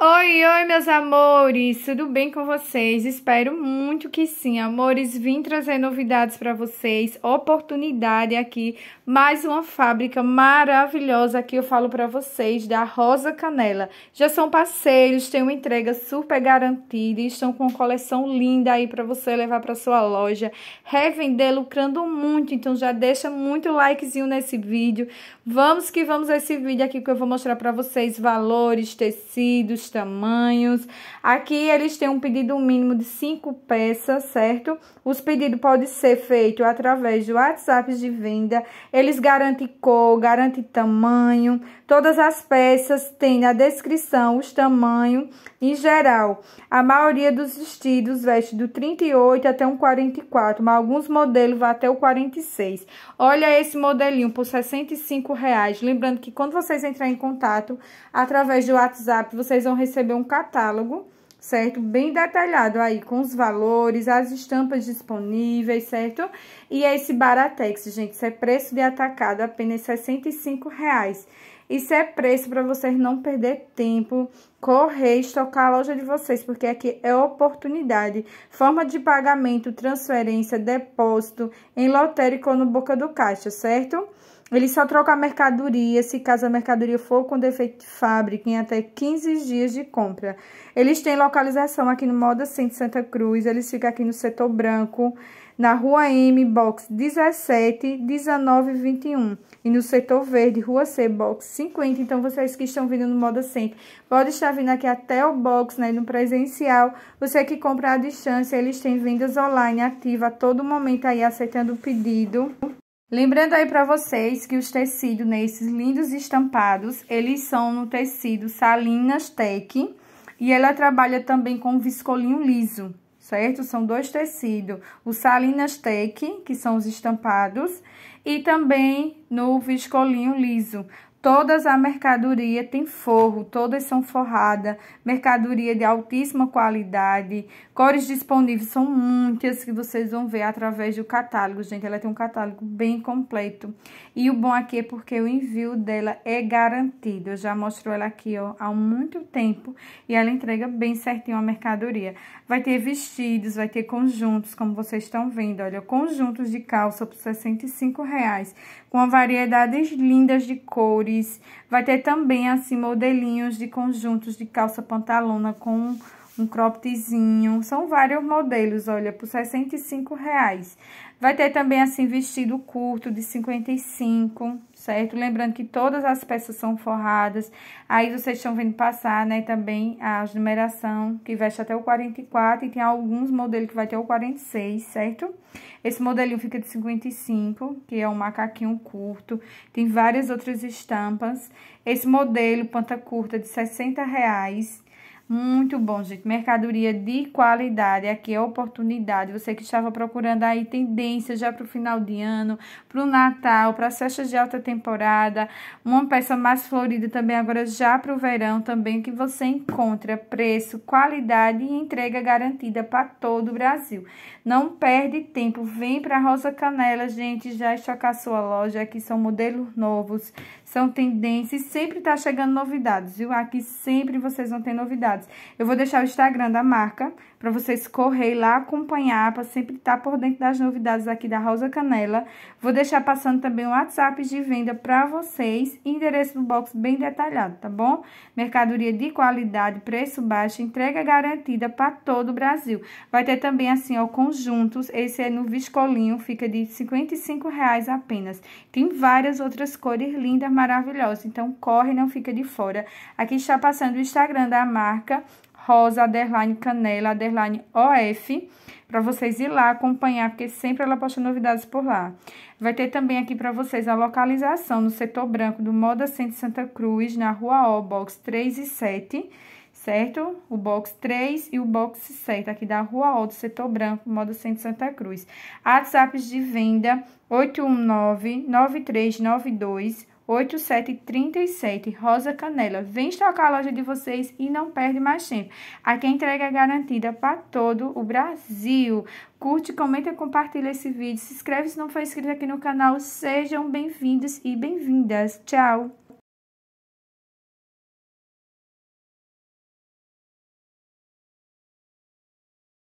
Oi, oi, meus amores, tudo bem com vocês? Espero muito que sim, amores. Vim trazer novidades para vocês, oportunidade aqui, mais uma fábrica maravilhosa que eu falo para vocês da Rosa Canela. Já são parceiros, tem uma entrega super garantida e estão com uma coleção linda aí para você levar para sua loja, revender lucrando muito. Então já deixa muito likezinho nesse vídeo. Vamos que vamos a esse vídeo aqui que eu vou mostrar para vocês valores, tecidos, tamanhos. Aqui eles têm um pedido mínimo de cinco peças, certo? Os pedidos podem ser feitos através do WhatsApp de venda. Eles garantem cor, garantem tamanho, Todas as peças têm na descrição os tamanhos em geral. A maioria dos vestidos veste do 38 até um 44, mas alguns modelos vão até o 46. Olha esse modelinho por R$ 65. Reais. Lembrando que quando vocês entrarem em contato através do WhatsApp, vocês vão receber um catálogo certo? Bem detalhado aí, com os valores, as estampas disponíveis, certo? E esse Baratex, gente, isso é preço de atacado, apenas R$ 65,00. Isso é preço para vocês não perder tempo, correr, estocar a loja de vocês, porque aqui é oportunidade. Forma de pagamento, transferência, depósito, em lotérico ou no boca do caixa, certo? Ele só troca a mercadoria se caso a mercadoria for com defeito de fábrica em até 15 dias de compra. Eles têm localização aqui no Moda Centro Santa Cruz, eles ficam aqui no setor branco, na Rua M, box 17, 19 e 21. E no setor verde, Rua C, box 50. Então, vocês que estão vindo no Moda Center, pode estar vindo aqui até o box, né, no presencial. Você que compra à distância, eles têm vendas online ativa a todo momento aí, aceitando o pedido. Lembrando aí para vocês que os tecidos nesses lindos estampados, eles são no tecido Salinas Tech e ela trabalha também com viscolinho liso, certo? São dois tecidos, o Salinas Tech, que são os estampados, e também no viscolinho liso. Todas a mercadoria tem forro, todas são forradas, mercadoria de altíssima qualidade, cores disponíveis são muitas que vocês vão ver através do catálogo, gente, ela tem um catálogo bem completo. E o bom aqui é porque o envio dela é garantido, eu já mostrei ela aqui, ó, há muito tempo e ela entrega bem certinho a mercadoria. Vai ter vestidos, vai ter conjuntos, como vocês estão vendo, olha, conjuntos de calça por R$ 65,00, com variedades lindas de cores, jeans. Vai ter também, assim, modelinhos de conjuntos de calça pantalona com um croppedzinho. São vários modelos, olha, por 65 reais. Vai ter também, assim, vestido curto de 55, certo? Lembrando que todas as peças são forradas. Aí, vocês estão vendo passar, né, também a numeração, que veste até o 44. E tem alguns modelos que vai ter o 46, certo? Esse modelinho fica de 55, que é um macaquinho curto. Tem várias outras estampas. Esse modelo, panta curta, de 60 reais. Muito bom, gente. Mercadoria de qualidade. Aqui é oportunidade. Você que estava procurando aí tendência já para o final de ano, para o Natal, para as festas de alta temporada. Uma peça mais florida também agora já para o verão também que você encontra preço, qualidade e entrega garantida para todo o Brasil. Não perde tempo. Vem para Rosa Canela, gente. Já estocar sua loja. Aqui são modelos novos, são tendências. Sempre está chegando novidades, viu? Aqui sempre vocês vão ter novidades novidades. Eu vou deixar o Instagram da marca para vocês correr lá acompanhar, para sempre estar tá por dentro das novidades aqui da Rosa Canela. Vou deixar passando também o WhatsApp de venda para vocês, endereço do box bem detalhado, tá bom? Mercadoria de qualidade, preço baixo, entrega garantida para todo o Brasil. Vai ter também assim, ó, conjuntos, esse é no viscolinho, fica de R$ 55 reais apenas. Tem várias outras cores lindas, maravilhosas, então corre, não fica de fora. Aqui está passando o Instagram da marca marca rosa, underline canela, underline OF, para vocês ir lá acompanhar, porque sempre ela posta novidades por lá. Vai ter também aqui para vocês a localização no setor branco do Moda Centro Santa Cruz, na Rua O, box 3 e 7, certo? O box 3 e o box 7 aqui da Rua O, do setor branco, Moda Centro Santa Cruz. WhatsApps de venda 819 9392 8737 Rosa Canela. Vem estocar a loja de vocês e não perde mais tempo. Aqui a entrega é garantida para todo o Brasil. Curte, comenta, compartilha esse vídeo. Se inscreve se não for inscrito aqui no canal. Sejam bem-vindos e bem-vindas. Tchau!